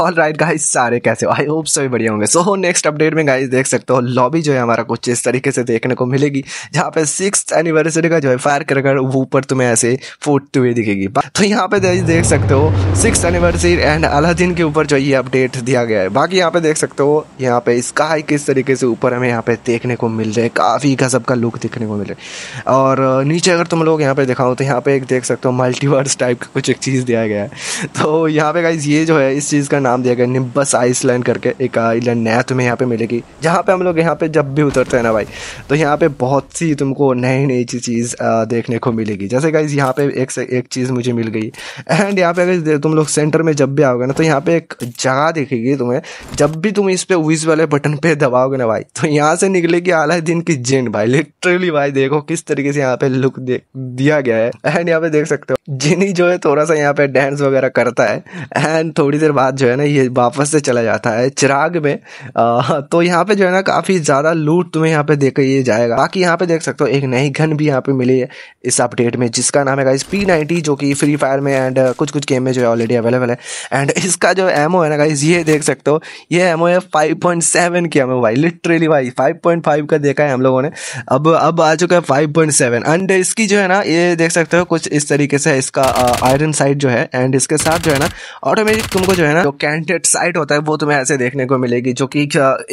all right guys सारे कैसे हो आई होप सभी बढ़िया होंगे सो नेक्स्ट अपडेट में गाइस देख सकते हो लॉबी जो है हमारा कुछ इस तरीके से देखने को मिलेगी जहाँ पे सिक्स एनिवर्सरी का जो है फायर कर वो ऊपर तुम्हें ऐसे फूटते हुए दिखेगी तो यहाँ पे गाइस देख सकते हो सिक्स एनिवर्सरी एंड अलादीन के ऊपर जो ये अपडेट दिया गया है बाकी यहाँ पे देख सकते हो यहाँ पे स्काई किस तरीके से ऊपर हमें यहाँ पे देखने को मिल रहा है काफ़ी गजब का लुक देखने को मिल रहा है और uh, नीचे अगर तुम लोग यहाँ पे दिखाओ तो यहाँ पे एक देख सकते हो मल्टीवर्स टाइप का कुछ एक चीज़ दिया गया है तो यहाँ पे गाइज ये जो है इस चीज़ का इसका नाम दिया गया निम्बस आइसलैंड करके एक आइलैंड नया तुम्हें यहाँ पे मिलेगी जहाँ पे हम लोग यहाँ पे जब भी उतरते हैं ना भाई तो यहाँ पे बहुत सी तुमको नई नई चीज़ चीज देखने को मिलेगी जैसे गाइज यहाँ पे एक से एक चीज़ मुझे मिल गई एंड यहाँ पे अगर तुम लोग सेंटर में जब भी आओगे ना तो यहाँ पे एक जगह दिखेगी तुम्हें जब भी तुम इस पे विज वाले बटन पे दबाओगे ना भाई तो यहाँ से निकलेगी आला दिन की जिन भाई लिटरली भाई देखो किस तरीके से यहाँ पे लुक दिया गया है एंड यहाँ पे देख सकते हो जिनी जो है थोड़ा सा यहाँ पे डांस वगैरह करता है एंड थोड़ी देर बाद जो है है ना ये वापस से चला जाता है चिराग में आ, तो यहाँ पे जो है ना काफ़ी ज़्यादा लूट तुम्हें यहाँ पे देख ये जाएगा बाकी यहाँ पे देख सकते हो एक नई घन भी यहाँ पे मिली है इस अपडेट में जिसका नाम है पी नाइनटी जो कि फ्री फायर में एंड कुछ कुछ गेम में जो है ऑलरेडी अवेलेबल है एंड इसका जो एमओ है ना गाइज ये देख सकते हो ये एमओ है फाइव पॉइंट सेवन की एमओ भाई लिटरेली भाई फाइव पॉइंट फाइव का देखा है हम लोगों ने अब अब आ चुका है फाइव पॉइंट सेवन एंड इसकी जो है ना ये देख सकते हो कुछ इस तरीके से इसका आयरन साइड जो है एंड इसके साथ जो है ना ऑटोमेटिक तुमको जो है ना कैंडेट साइट होता है वो तुम्हें ऐसे देखने को मिलेगी जो कि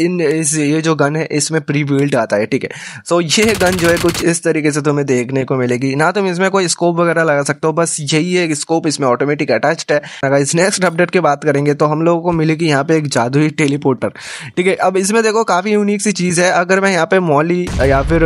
इन इस ये जो गन है इसमें प्री बिल्ड आता है ठीक है सो ये गन जो है कुछ इस तरीके से तुम्हें देखने को मिलेगी ना तुम इसमें कोई स्कोप वगैरह लगा सकते हो बस यही है स्कोप इसमें ऑटोमेटिक अटैच्ड है अगर इस नेक्स्ट अपडेट की बात करेंगे तो हम लोगों को मिलेगी यहाँ पे एक जादुई टेलीपोर्टर ठीक है अब इसमें देखो काफ़ी यूनिक सी चीज़ है अगर मैं यहाँ पे मॉली या फिर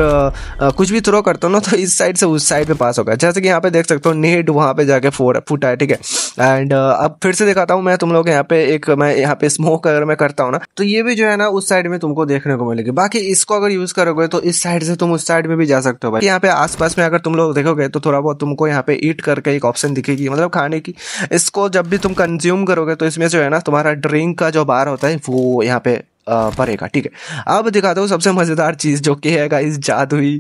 कुछ भी थ्रो करता हूँ ना तो इस साइड से उस साइड पे पास होगा जैसे कि यहाँ पे देख सकते हो नेट वहाँ पे जाके फोर फुट है ठीक है एंड अब फिर से दिखाता हूँ मैं तुम लोग यहाँ यहाँ पे एक मैं यहाँ पे स्मोक अगर मैं करता हूँ ना तो ये भी जो है ना उस साइड में तुमको देखने को मिलेगी बाकी इसको अगर यूज करोगे तो इस साइड से तुम उस साइड में भी जा सकते हो भाई यहाँ पे आसपास में अगर तुम लोग देखोगे तो थोड़ा बहुत तुमको यहाँ पे ईट करके एक ऑप्शन दिखेगी मतलब खाने की इसको जब भी तुम कंज्यूम करोगे तो इसमें जो है ना तुम्हारा ड्रिंक का जो बार होता है वो यहाँ पे पड़ेगा ठीक है अब दिखाता हूँ सबसे मज़ेदार चीज़ जो कि है गाइस जादुई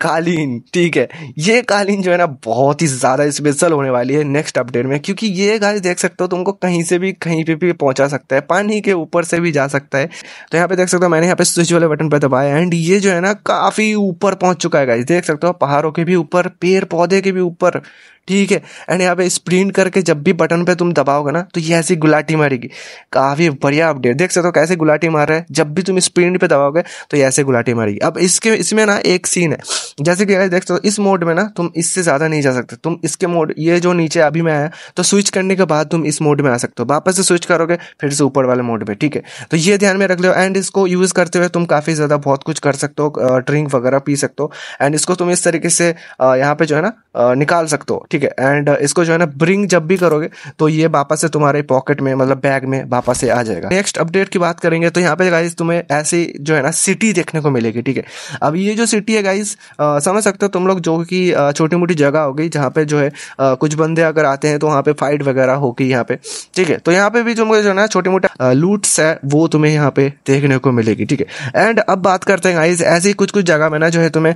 कालीन ठीक है ये कालीन जो है ना बहुत ही ज़्यादा स्पेशल होने वाली है नेक्स्ट अपडेट में क्योंकि ये गाइस देख सकते हो तुमको कहीं से भी कहीं पे भी पहुंचा सकता है पानी के ऊपर से भी जा सकता है तो यहाँ पे देख सकते हो मैंने यहाँ पे स्विच वाले बटन पर दबाया एंड ये जो है ना काफ़ी ऊपर पहुँच चुका है गाइस देख सकते हो पहाड़ों के भी ऊपर पेड़ पौधे के भी ऊपर ठीक है एंड यहाँ पे स्प्रिंट करके जब भी बटन पे तुम दबाओगे ना तो ये ऐसी गुलाटी मारेगी काफ़ी बढ़िया अपडेट देख सकते हो कैसे गुलाटी मार रहा है जब भी तुम स्प्रिंट पे दबाओगे तो ये ऐसे गुलाटी मारेगी अब इसके इसमें ना एक सीन है जैसे कि देख सकते हो इस मोड में ना तुम इससे ज़्यादा नहीं जा सकते तुम इसके मोड ये जो नीचे अभी मैं आया तो स्विच करने के बाद तुम इस मोड में आ सकते हो वापस से स्विच करोगे फिर से ऊपर वाले मोड पर ठीक है तो ये ध्यान में रख लो एंड इसको यूज़ करते हुए तुम काफ़ी ज़्यादा बहुत कुछ कर सकते हो ड्रिंक वगैरह पी सकते हो एंड इसको तुम इस तरीके से यहाँ पे जो है ना निकाल सकते हो ठीक है एंड इसको जो है ना ब्रिंग जब भी करोगे तो ये वापस से तुम्हारे पॉकेट में मतलब बैग में वापस से आ जाएगा नेक्स्ट अपडेट की बात करेंगे तो यहाँ पे गाइज तुम्हें ऐसी जो है ना सिटी देखने को मिलेगी ठीक है अब ये जो सिटी है गाइज समझ सकते हो तुम लोग जो कि छोटी मोटी जगह होगी जहाँ पे जो है आ, कुछ बंदे अगर आते हैं तो वहाँ पे फाइट वगैरह होगी यहाँ पे ठीक है तो यहाँ पे भी जो जो है ना छोटे मोटे लूट्स है वो तुम्हें यहाँ पे देखने को मिलेगी ठीक है एंड अब बात करते हैं गाइज ऐसी कुछ कुछ जगह में ना जो है तुम्हें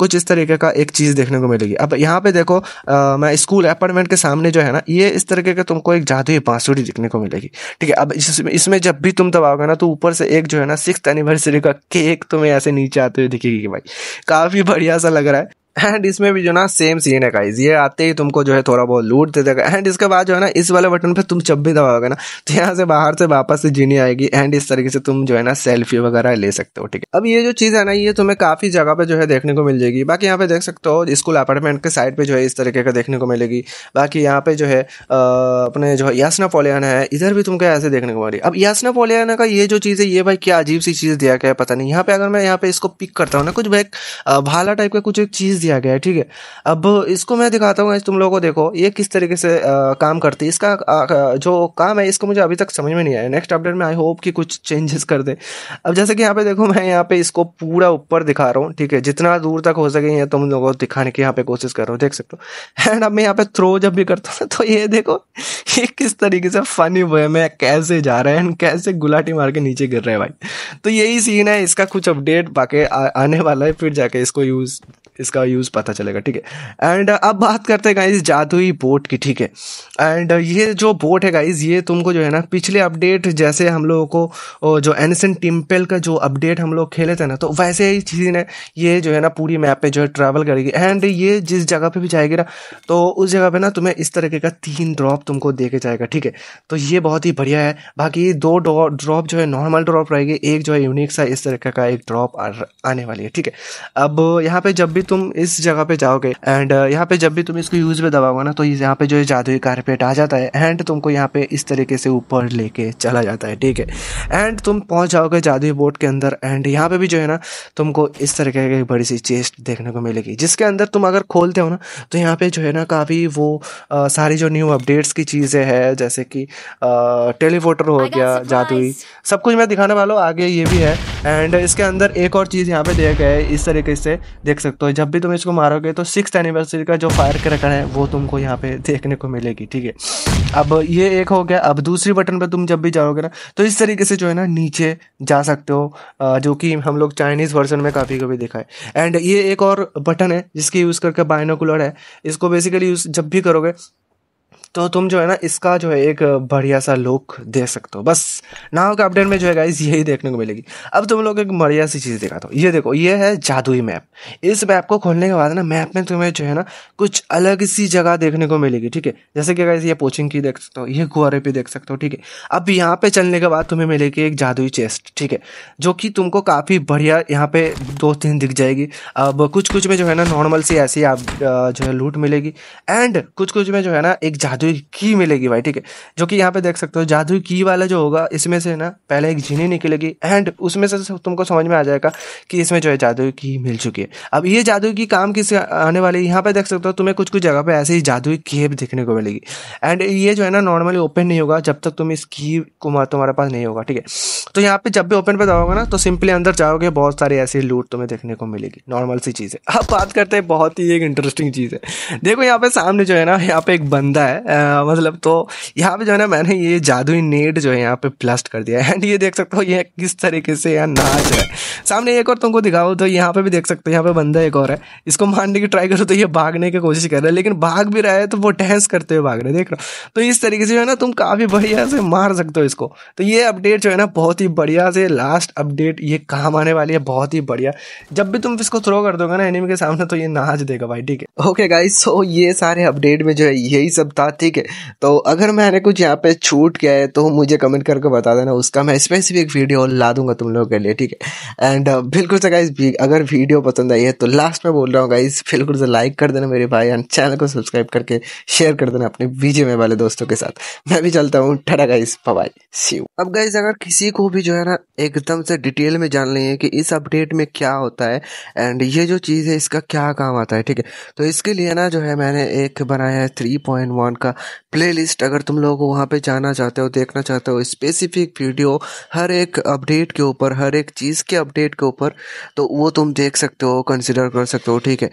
कुछ इस तरीके का एक चीज़ देखने को मिलेगी अब यहाँ यहाँ पे देखो आ, मैं स्कूल अपार्टमेंट के सामने जो है ना ये इस तरीके का तुमको एक जादुई बांसुरी दिखने को मिलेगी ठीक है अब इसमें इसमें जब भी तुम दबाओगे ना तो ऊपर से एक जो है ना सिक्स एनिवर्सरी का केक तुम्हें ऐसे नीचे आते हुए दिखेगी कि भाई काफ़ी बढ़िया सा लग रहा है एंड इसमें भी जो ना सेम सीन है गाइज ये आते ही तुमको जो है थोड़ा बहुत लूट दे देगा एंड इसके बाद जो है ना इस वाले बटन पर तुम जब भी दबाओगे ना तो यहाँ से बाहर से वापस से जीनी आएगी एंड इस तरीके से तुम जो है ना सेल्फी वगैरह ले सकते हो ठीक है अब ये जो चीज़ है ना ये तुम्हें काफ़ी जगह पे जो है देखने को मिल जाएगी बाकी यहाँ पे देख सकते हो स्कूल अपार्टमेंट के साइड पे जो है इस तरीके का देखने को मिलेगी बाकी यहाँ पे जो है अपने जो है यासना पोलियाना है इधर भी तुमको ऐसे देखने को मिलेगी अब यासना पोलियाना का ये जो चीज़ है ये भाई क्या अजीब सी चीज़ दिया गया पता नहीं यहाँ पे अगर मैं यहाँ पे इसको पिक करता हूँ ना कुछ भाई भाला टाइप का कुछ एक चीज़ जी आ गया है ठीक है अब इसको मैं दिखाता हूँ तुम लोगों को देखो ये किस तरीके से आ, काम करती है इसका आ, जो काम है इसको मुझे अभी तक समझ में नहीं आया नेक्स्ट अपडेट में आई होप कि कुछ चेंजेस कर दे अब जैसे कि यहाँ पे देखो मैं यहाँ पे इसको पूरा ऊपर दिखा रहा हूँ ठीक है जितना दूर तक हो सके ये तुम लोगों को दिखाने की यहाँ पे कोशिश कर रहा हूँ देख सकते हो एंड अब मैं यहाँ पे थ्रो जब भी करता हूँ तो ये देखो ये किस तरीके से फनी वे में कैसे जा रहा है एंड कैसे गुलाटी मार के नीचे गिर रहे हैं भाई तो यही सीन है इसका कुछ अपडेट बाकी आने वाला है फिर जाके इसको यूज़ इसका यूज़ पता चलेगा ठीक है एंड uh, अब बात करते हैं गाइज जादुई बोट की ठीक है एंड uh, ये जो बोट है गाइज ये तुमको जो है ना पिछले अपडेट जैसे हम लोगों को जो एनिसन टिम्पल का जो अपडेट हम लोग खेले थे ना तो वैसे ही चीज़ ने ये जो है ना पूरी मैप पे जो है ट्रैवल करेगी एंड ये जिस जगह पे भी जाएगी ना तो उस जगह पे ना तुम्हें इस तरीके का तीन ड्रॉप तुमको दे के जाएगा ठीक है तो ये बहुत ही बढ़िया है बाकी दो ड्रॉप जो है नॉर्मल ड्रॉप रहेगी एक जो है यूनिक सा इस तरीके का एक ड्रॉप आने वाली है ठीक है अब यहाँ पे जब भी तुम इस जगह पे जाओगे एंड uh, यहाँ पे जब भी तुम इसको यूज में दबाओगे ना तो यहाँ पे जो है जादुई कारपेट आ जाता है एंड तुमको यहाँ पे इस तरीके से ऊपर लेके चला जाता है ठीक है एंड तुम पहुँच जाओगे जादुई बोट के अंदर एंड यहाँ पे भी जो है ना तुमको इस तरीके की बड़ी सी चेस्ट देखने को मिलेगी जिसके अंदर तुम अगर खोलते हो ना तो यहाँ पे जो है ना काफ़ी वो आ, uh, सारी जो न्यू अपडेट्स की चीज़ें हैं जैसे कि टेलीवोटर uh, हो गया जादुई सब कुछ मैं दिखाने वाला हूँ आगे ये भी है एंड इसके अंदर एक और चीज़ यहाँ पे दिया गया है इस तरीके से देख सकते हो जब भी तुम इसको मारोगे तो सिक्स एनिवर्सरी का जो फायर करकर है वो तुमको यहाँ पे देखने को मिलेगी ठीक है अब ये एक हो गया अब दूसरी बटन पर तुम जब भी जाओगे ना तो इस तरीके से जो है ना नीचे जा सकते हो जो कि हम लोग चाइनीज़ वर्जन में काफ़ी कभी देखा है एंड ये एक और बटन है जिसकी यूज़ करके बाइनोकुलर है इसको बेसिकली यूज़ जब भी करोगे तो तुम जो है ना इसका जो है एक बढ़िया सा लुक दे सकते हो बस नाव के अपडेट में जो है गाइज यही देखने को मिलेगी अब तुम लोग एक बढ़िया सी चीज़ दिखाता हूँ ये देखो ये है जादुई मैप इस मैप को खोलने के बाद ना मैप में तुम्हें जो है ना कुछ अलग सी जगह देखने को मिलेगी ठीक है जैसे कि गाइज ये पोचिंग की देख सकते हो ये गुआरे पे देख सकते हो ठीक है अब यहाँ पे चलने के बाद तुम्हें मिलेगी एक जादुई चेस्ट ठीक है जो कि तुमको काफ़ी बढ़िया यहाँ पे दो तीन दिख जाएगी अब कुछ कुछ में जो है ना नॉर्मल सी ऐसी आप जो है लूट मिलेगी एंड कुछ कुछ में जो है ना एक जादू जादुई की मिलेगी भाई ठीक है जो कि यहाँ पे देख सकते हो जादुई की वाला जो होगा इसमें से ना पहले एक जीनी निकलेगी एंड उसमें से तुमको समझ में आ जाएगा कि इसमें जो है जादुई की मिल चुकी है अब ये जादुई की काम किस आने वाली यहाँ पे देख सकते हो तुम्हें कुछ कुछ जगह पर ऐसे ही जादुई की देखने को मिलेगी एंड ये जो है ना नॉर्मली ओपन नहीं होगा जब तक तुम इस की को तुम्हारे पास नहीं होगा ठीक है तो यहाँ पे जब भी ओपन पे जाओगे ना तो सिंपली अंदर जाओगे बहुत सारी ऐसी लूट तुम्हें देखने को मिलेगी नॉर्मल सी चीज़ है अब बात करते हैं बहुत ही एक इंटरेस्टिंग चीज़ है देखो यहाँ पे सामने जो है ना यहाँ पे एक बंदा है मतलब तो यहाँ पे जो है ना मैंने ये जादुई नेट जो है यहाँ पे प्लास्ट कर दिया है एंड ये देख सकते हो ये किस तरीके से यहाँ नाच है सामने एक और तुमको दिखाओ तो यहाँ पे भी देख सकते हो यहाँ पे बंदा एक और है इसको मारने की ट्राई करो तो ये भागने की कोशिश कर रहा है लेकिन भाग भी रहा है तो वो टहस करते हुए भाग रहे देख रहा तो इस तरीके से जो है ना तुम काफ़ी बढ़िया से मार सकते हो इसको तो ये अपडेट जो है ना बहुत ही बढ़िया से लास्ट अपडेट ये काम आने वाली है बहुत ही बढ़िया जब भी तुम इसको थ्रो कर दोगे ना एनिमी के सामने तो ये नाच देगा भाई ठीक है ओके गाइस सो ये सारे अपडेट में जो है यही सब था ठीक है तो अगर मैंने कुछ यहाँ पे छूट गया है तो मुझे कमेंट करके बता देना उसका मैं स्पेसिफिक वीडियो ला दूंगा तुम लोगों के लिए ठीक है एंड uh, बिल्कुल से गाइज अगर वीडियो पसंद आई है तो लास्ट में बोल रहा हूँ गाइज बिल्कुल से लाइक कर देना मेरे भाई एंड चैनल को सब्सक्राइब करके शेयर कर देना अपने बीजे में वाले दोस्तों के साथ मैं भी चलता हूँ ठरा गाइज पवाई सी अब गाइज अगर किसी को भी जो है ना एकदम से डिटेल में जान लें कि इस अपडेट में क्या होता है एंड ये जो चीज़ है इसका क्या काम आता है ठीक है तो इसके लिए ना जो है मैंने एक बनाया है थ्री पॉइंट वन का का प्लेलिस्ट अगर तुम लोग वहाँ पे जाना चाहते हो देखना चाहते हो स्पेसिफिक वीडियो हर एक अपडेट के ऊपर हर एक चीज़ के अपडेट के ऊपर तो वो तुम देख सकते हो कंसिडर कर सकते हो ठीक है